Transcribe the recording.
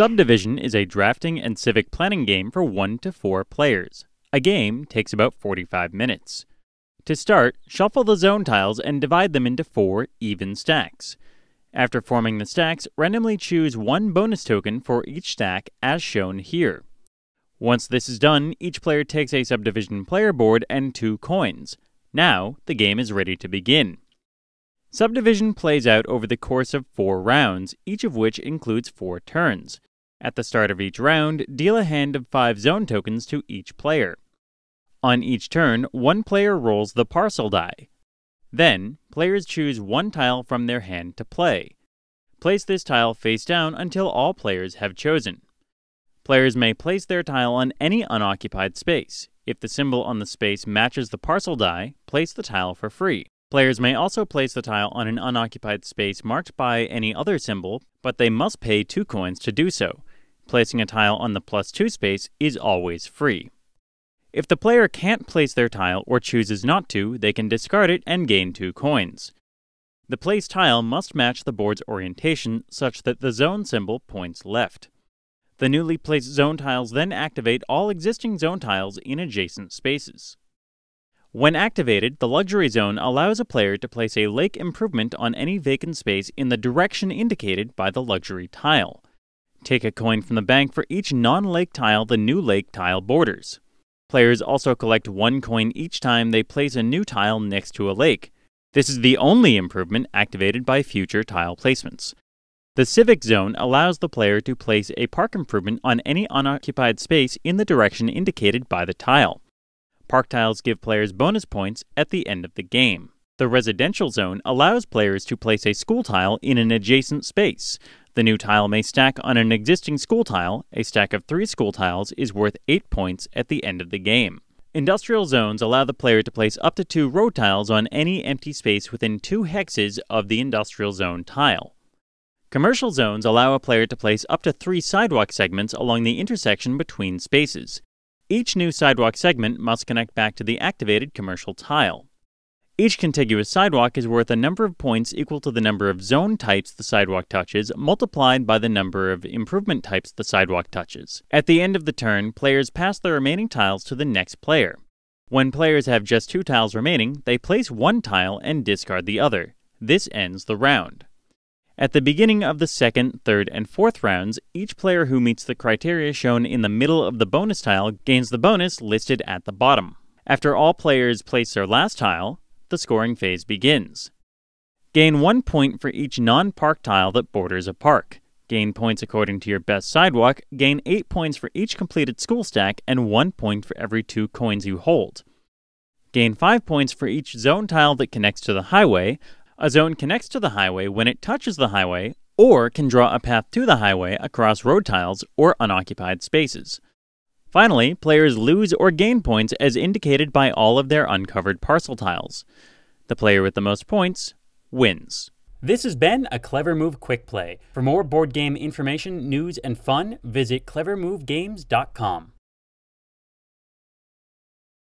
Subdivision is a drafting and civic planning game for one to four players. A game takes about 45 minutes. To start, shuffle the zone tiles and divide them into four even stacks. After forming the stacks, randomly choose one bonus token for each stack as shown here. Once this is done, each player takes a subdivision player board and two coins. Now, the game is ready to begin. Subdivision plays out over the course of four rounds, each of which includes four turns. At the start of each round, deal a hand of five zone tokens to each player. On each turn, one player rolls the parcel die. Then, players choose one tile from their hand to play. Place this tile face down until all players have chosen. Players may place their tile on any unoccupied space. If the symbol on the space matches the parcel die, place the tile for free. Players may also place the tile on an unoccupied space marked by any other symbol, but they must pay two coins to do so placing a tile on the plus 2 space is always free. If the player can't place their tile or chooses not to, they can discard it and gain 2 coins. The placed tile must match the board's orientation such that the zone symbol points left. The newly placed zone tiles then activate all existing zone tiles in adjacent spaces. When activated, the Luxury Zone allows a player to place a lake improvement on any vacant space in the direction indicated by the luxury tile. Take a coin from the bank for each non lake tile the new lake tile borders. Players also collect one coin each time they place a new tile next to a lake. This is the only improvement activated by future tile placements. The Civic Zone allows the player to place a park improvement on any unoccupied space in the direction indicated by the tile. Park tiles give players bonus points at the end of the game. The residential zone allows players to place a school tile in an adjacent space. The new tile may stack on an existing school tile. A stack of three school tiles is worth 8 points at the end of the game. Industrial zones allow the player to place up to two road tiles on any empty space within two hexes of the industrial zone tile. Commercial zones allow a player to place up to three sidewalk segments along the intersection between spaces. Each new sidewalk segment must connect back to the activated commercial tile. Each contiguous sidewalk is worth a number of points equal to the number of zone types the sidewalk touches, multiplied by the number of improvement types the sidewalk touches. At the end of the turn, players pass the remaining tiles to the next player. When players have just two tiles remaining, they place one tile and discard the other. This ends the round. At the beginning of the second, third, and fourth rounds, each player who meets the criteria shown in the middle of the bonus tile gains the bonus listed at the bottom. After all players place their last tile, the scoring phase begins. Gain one point for each non park tile that borders a park. Gain points according to your best sidewalk, gain 8 points for each completed school stack, and 1 point for every 2 coins you hold. Gain 5 points for each zone tile that connects to the highway. A zone connects to the highway when it touches the highway, or can draw a path to the highway across road tiles or unoccupied spaces. Finally, players lose or gain points as indicated by all of their uncovered parcel tiles. The player with the most points wins. This has been a Clever Move Quick Play. For more board game information, news, and fun, visit clevermovegames.com.